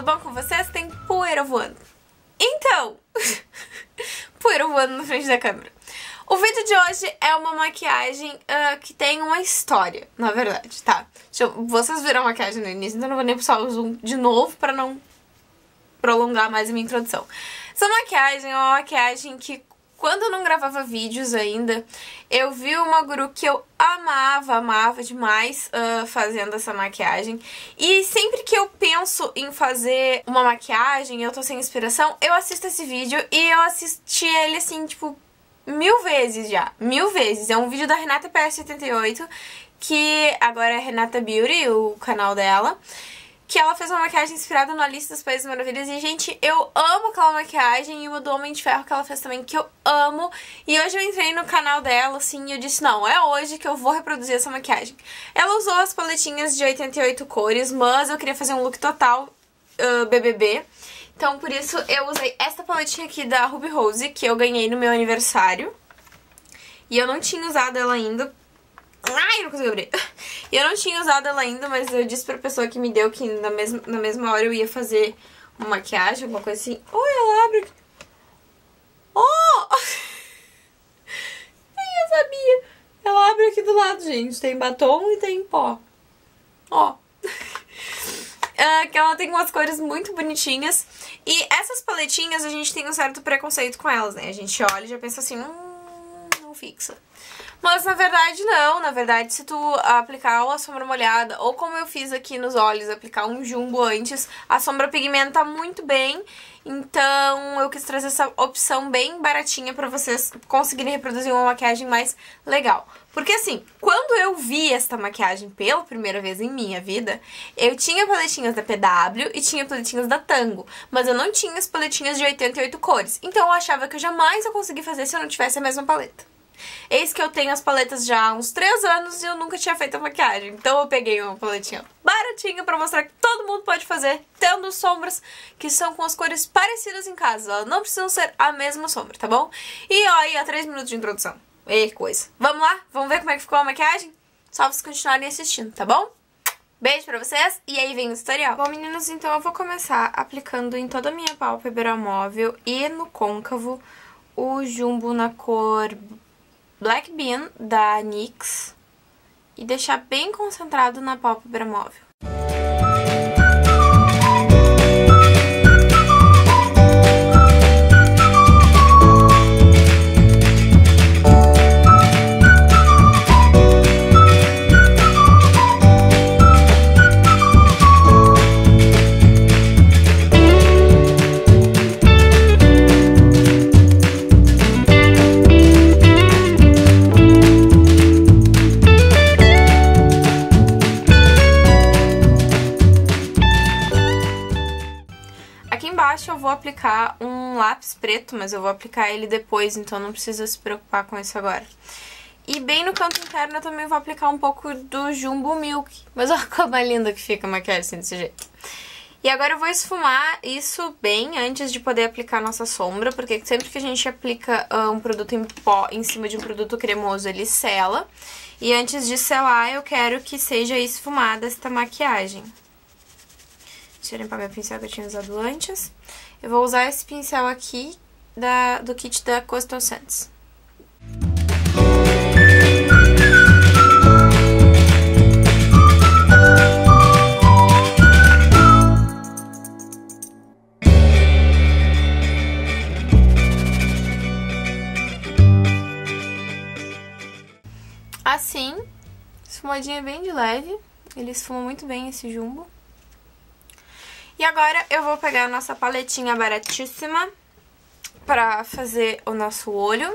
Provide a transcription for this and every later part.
tudo bom com vocês? Tem poeira voando. Então, poeira voando na frente da câmera. O vídeo de hoje é uma maquiagem uh, que tem uma história, na verdade, tá? Eu, vocês viram a maquiagem no início, então eu não vou nem precisar o zoom de novo pra não prolongar mais a minha introdução. Essa maquiagem é uma maquiagem que quando eu não gravava vídeos ainda, eu vi uma guru que eu amava, amava demais uh, fazendo essa maquiagem. E sempre que eu penso em fazer uma maquiagem, e eu tô sem inspiração, eu assisto esse vídeo e eu assisti ele assim, tipo, mil vezes já. Mil vezes. É um vídeo da Renata PS78, que agora é Renata Beauty, o canal dela que ela fez uma maquiagem inspirada na Alice dos Países Maravilhas. E, gente, eu amo aquela maquiagem e o do Homem de Ferro que ela fez também, que eu amo. E hoje eu entrei no canal dela, assim, e eu disse, não, é hoje que eu vou reproduzir essa maquiagem. Ela usou as paletinhas de 88 cores, mas eu queria fazer um look total uh, BBB. Então, por isso, eu usei esta paletinha aqui da Ruby Rose, que eu ganhei no meu aniversário. E eu não tinha usado ela ainda, Ai, não consigo abrir. E eu não tinha usado ela ainda, mas eu disse pra pessoa que me deu que na mesma, na mesma hora eu ia fazer uma maquiagem, alguma coisa assim. Oi, ela abre. Oh! eu sabia. Ela abre aqui do lado, gente. Tem batom e tem pó. Ó. É, que ela tem umas cores muito bonitinhas. E essas paletinhas a gente tem um certo preconceito com elas, né? A gente olha e já pensa assim, hum, não fixa. Mas na verdade não, na verdade se tu aplicar uma sombra molhada ou como eu fiz aqui nos olhos, aplicar um jumbo antes, a sombra pigmenta muito bem. Então eu quis trazer essa opção bem baratinha pra vocês conseguirem reproduzir uma maquiagem mais legal. Porque assim, quando eu vi esta maquiagem pela primeira vez em minha vida, eu tinha paletinhas da PW e tinha paletinhas da Tango, mas eu não tinha as paletinhas de 88 cores. Então eu achava que eu jamais ia conseguir fazer se eu não tivesse a mesma paleta. Eis que eu tenho as paletas já há uns 3 anos e eu nunca tinha feito a maquiagem. Então eu peguei uma paletinha baratinha pra mostrar que todo mundo pode fazer, tendo sombras que são com as cores parecidas em casa. Elas não precisam ser a mesma sombra, tá bom? E ó, aí há 3 minutos de introdução. E coisa. Vamos lá? Vamos ver como é que ficou a maquiagem? Só vocês continuarem assistindo, tá bom? Beijo pra vocês e aí vem o tutorial. Bom, meninos, então eu vou começar aplicando em toda a minha pálpebra móvel e no côncavo o jumbo na cor Black Bean, da NYX, e deixar bem concentrado na pálpebra móvel. Aqui embaixo eu vou aplicar um lápis preto, mas eu vou aplicar ele depois, então não precisa se preocupar com isso agora. E bem no canto interno eu também vou aplicar um pouco do Jumbo Milk. Mas olha como é linda que fica a maquiagem assim, desse jeito. E agora eu vou esfumar isso bem antes de poder aplicar a nossa sombra, porque sempre que a gente aplica ah, um produto em pó em cima de um produto cremoso, ele sela. E antes de selar, eu quero que seja esfumada esta maquiagem. Deixa eu meu pincel que eu tinha usado antes. Eu vou usar esse pincel aqui da, do kit da Custom Sands. Assim, esfumadinha é bem de leve. Ele esfuma muito bem esse jumbo. E agora eu vou pegar a nossa paletinha baratíssima pra fazer o nosso olho,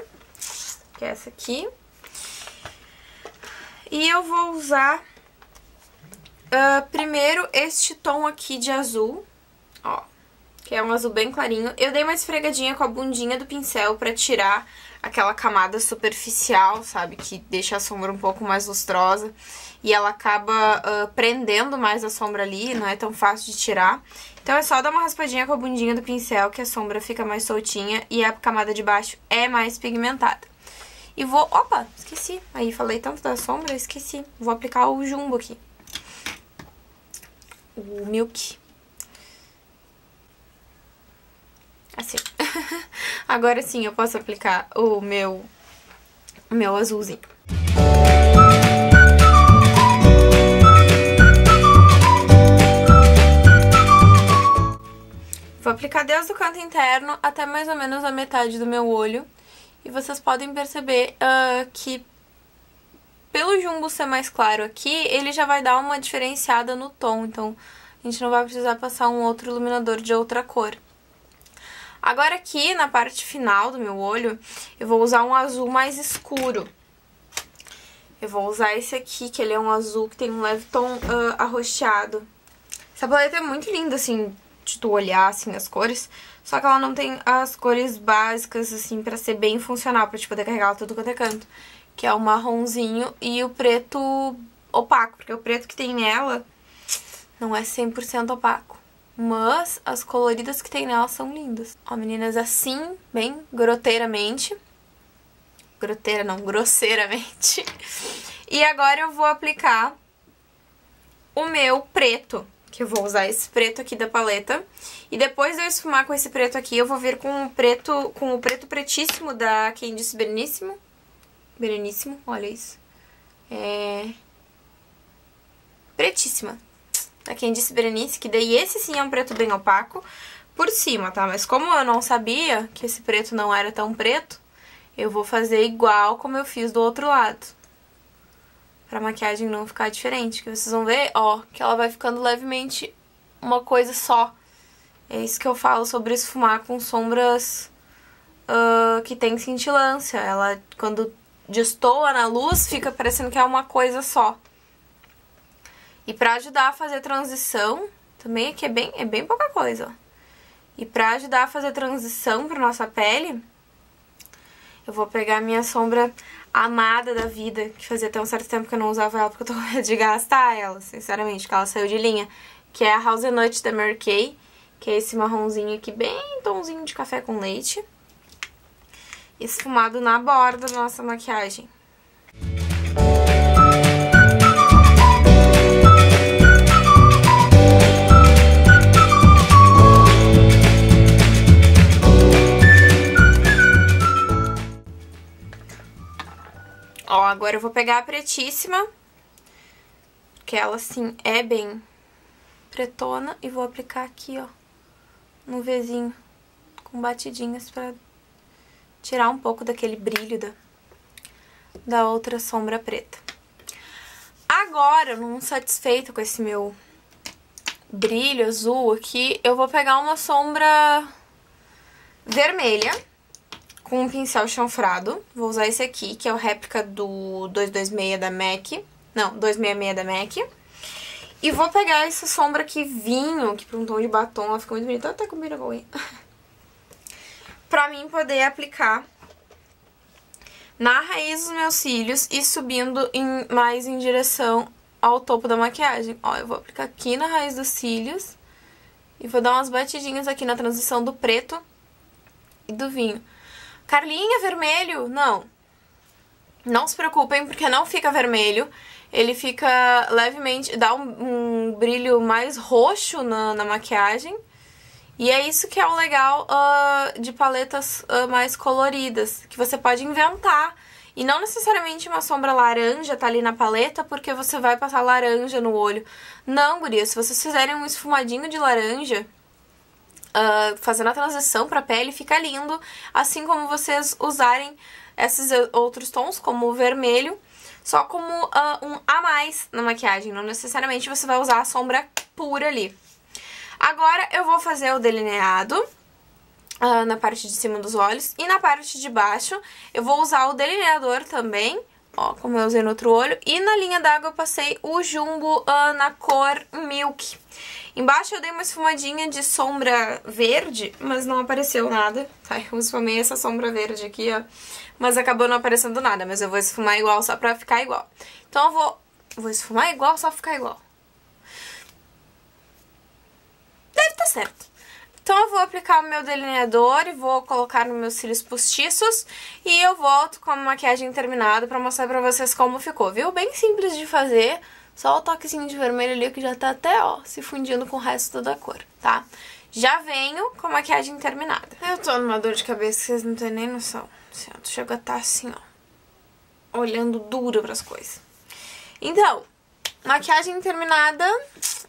que é essa aqui. E eu vou usar uh, primeiro este tom aqui de azul, ó, que é um azul bem clarinho. Eu dei uma esfregadinha com a bundinha do pincel pra tirar aquela camada superficial, sabe? Que deixa a sombra um pouco mais lustrosa. E ela acaba uh, prendendo mais a sombra ali, não é tão fácil de tirar. Então é só dar uma raspadinha com a bundinha do pincel que a sombra fica mais soltinha e a camada de baixo é mais pigmentada. E vou... Opa! Esqueci. Aí falei tanto da sombra, esqueci. Vou aplicar o jumbo aqui. O milk. Assim. Agora sim eu posso aplicar o meu, o meu azulzinho. Vou aplicar desde o canto interno até mais ou menos a metade do meu olho. E vocês podem perceber uh, que pelo jumbo ser mais claro aqui, ele já vai dar uma diferenciada no tom. Então a gente não vai precisar passar um outro iluminador de outra cor. Agora aqui na parte final do meu olho, eu vou usar um azul mais escuro. Eu vou usar esse aqui, que ele é um azul que tem um leve tom uh, arroxeado. Essa paleta é muito linda, assim, de tu olhar, assim, as cores. Só que ela não tem as cores básicas, assim, pra ser bem funcional, pra te poder carregar ela tudo quanto é canto. Que é o marronzinho e o preto opaco, porque o preto que tem nela não é 100% opaco mas as coloridas que tem nela são lindas. Ó, meninas, assim, bem groteiramente. Groteira não, grosseiramente. E agora eu vou aplicar o meu preto, que eu vou usar esse preto aqui da paleta. E depois de eu esfumar com esse preto aqui, eu vou vir com o preto, com o preto pretíssimo da Candice Bereníssimo. Bereníssimo, olha isso. É... Pretíssima, a tá? quem disse Berenice, que daí esse sim é um preto bem opaco por cima, tá? Mas como eu não sabia que esse preto não era tão preto, eu vou fazer igual como eu fiz do outro lado. Pra maquiagem não ficar diferente, que vocês vão ver, ó, que ela vai ficando levemente uma coisa só. É isso que eu falo sobre esfumar com sombras uh, que tem cintilância. Ela, quando destoa na luz, fica parecendo que é uma coisa só. E para ajudar a fazer transição, também aqui é bem, é bem pouca coisa, ó. E para ajudar a fazer transição para nossa pele, eu vou pegar a minha sombra amada da vida, que fazia até um certo tempo que eu não usava ela, porque eu tô com medo de gastar ela, sinceramente, que ela saiu de linha, que é a House Nut da Mary Kay, que é esse marronzinho aqui, bem tonzinho de café com leite, esfumado na borda da nossa maquiagem. Ó, agora eu vou pegar a pretíssima, que ela, assim, é bem pretona, e vou aplicar aqui, ó, no Vzinho, com batidinhas pra tirar um pouco daquele brilho da, da outra sombra preta. Agora, não satisfeita com esse meu brilho azul aqui, eu vou pegar uma sombra vermelha, com um pincel chanfrado. Vou usar esse aqui, que é o réplica do 226 da MAC. Não, 266 da MAC. E vou pegar essa sombra aqui, vinho, que pra um tom de batom ela fica muito bonita. Até combina tá com ele. pra mim poder aplicar na raiz dos meus cílios e subindo em, mais em direção ao topo da maquiagem. Ó, eu vou aplicar aqui na raiz dos cílios e vou dar umas batidinhas aqui na transição do preto e do vinho. Carlinha, vermelho? Não. Não se preocupem, porque não fica vermelho. Ele fica levemente... Dá um, um brilho mais roxo na, na, maquiagem. E é isso que é o legal uh, de paletas uh, mais coloridas. Que você pode inventar. E não necessariamente uma sombra laranja tá ali na paleta porque você vai passar laranja no olho. Não, guria, se vocês fizerem um esfumadinho de laranja, uh, fazendo a transição para a pele, fica lindo. Assim como vocês usarem esses outros tons, como o vermelho, só como uh, um a mais na maquiagem. Não necessariamente você vai usar a sombra pura ali. Agora eu vou fazer o delineado uh, na parte de cima dos olhos e na parte de baixo. Eu vou usar o delineador também Ó, como eu usei no outro olho. E na linha d'água eu passei o Jumbo uh, na cor Milk. Embaixo eu dei uma esfumadinha de sombra verde, mas não apareceu nada, tá? Eu esfumei essa sombra verde aqui, ó, mas acabou não aparecendo nada, mas eu vou esfumar igual só pra ficar igual. Então eu vou... Vou esfumar igual só pra ficar igual. Deve tá certo. Então eu vou aplicar o meu delineador e vou colocar nos meus cílios postiços e eu volto com a maquiagem terminada pra mostrar pra vocês como ficou, viu? Bem simples de fazer, só o toquezinho de vermelho ali que já tá até, ó, se fundindo com o resto da cor, tá? Já venho com a maquiagem terminada. Eu tô numa dor de cabeça que vocês não têm nem noção. sinto assim, chega a estar tá assim, ó, olhando dura pras coisas. Então, maquiagem terminada,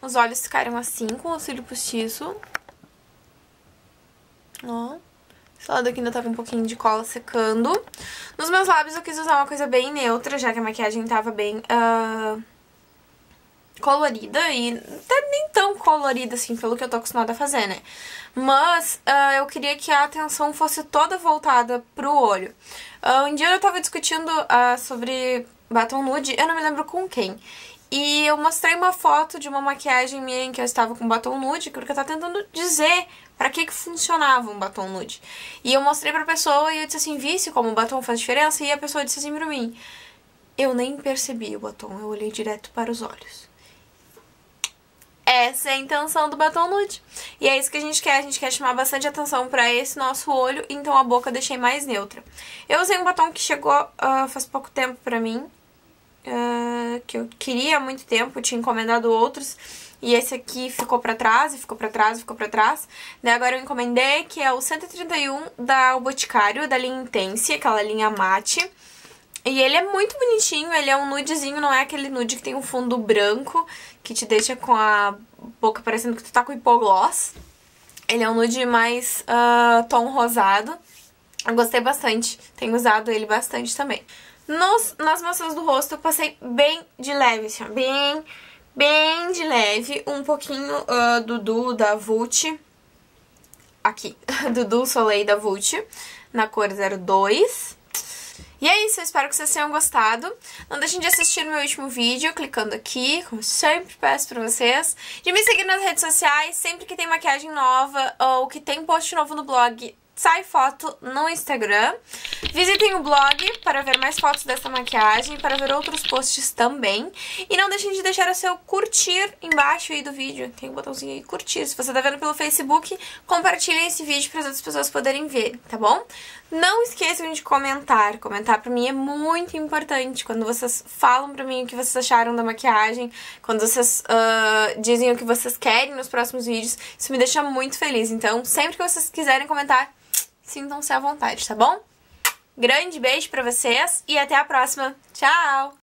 os olhos ficaram assim com o cílio postiço ó. Esse lado aqui ainda tava um pouquinho de cola secando. Nos meus lábios eu quis usar uma coisa bem neutra, já que a maquiagem tava bem uh, colorida e até nem tão colorida assim, pelo que eu tô acostumada a fazer, né? Mas uh, eu queria que a atenção fosse toda voltada pro olho. Uh, um dia eu tava discutindo sobre batom nude, eu não me lembro com quem. E eu mostrei uma foto de uma maquiagem minha em que eu estava com batom nude, porque eu tava tentando dizer Pra que que funcionava um batom nude? E eu mostrei pra pessoa e eu disse assim, visse como o batom faz diferença? E a pessoa disse assim pra mim, eu nem percebi o batom, eu olhei direto para os olhos. Essa é a intenção do batom nude. E é isso que a gente quer, a gente quer chamar bastante atenção pra esse nosso olho, então a boca eu deixei mais neutra. Eu usei um batom que chegou uh, faz pouco tempo pra mim, uh, que eu queria há muito tempo, tinha encomendado outros... E esse aqui ficou pra trás, e ficou pra trás, e ficou pra trás. Daí agora eu encomendei, que é o 131 da o Boticário, da linha Intense, aquela linha mate. E ele é muito bonitinho, ele é um nudezinho, não é aquele nude que tem um fundo branco, que te deixa com a boca parecendo que tu tá com hipogloss. Ele é um nude mais uh, tom rosado. Eu gostei bastante, tenho usado ele bastante também. Nos, nas maçãs do rosto eu passei bem de leve, assim, bem bem de leve, um pouquinho uh, Dudu da Vult, aqui, Dudu Soleil da Vult, na cor 02. E é isso, eu espero que vocês tenham gostado. Não deixem de assistir meu último vídeo clicando aqui, como sempre peço pra vocês. De me seguir nas redes sociais, sempre que tem maquiagem nova ou que tem post novo no blog, sai foto no Instagram. Visitem o blog para ver mais fotos dessa maquiagem, para ver outros posts também. E não deixem de deixar o seu curtir embaixo aí do vídeo. Tem um botãozinho aí, curtir. Se você está vendo pelo Facebook, compartilhem esse vídeo para as outras pessoas poderem ver, tá bom? Não esqueçam de comentar. Comentar para mim é muito importante. Quando vocês falam para mim o que vocês acharam da maquiagem, quando vocês uh, dizem o que vocês querem nos próximos vídeos, isso me deixa muito feliz. Então, sempre que vocês quiserem comentar, sintam-se à vontade, tá bom? Grande beijo para vocês e até a próxima. Tchau!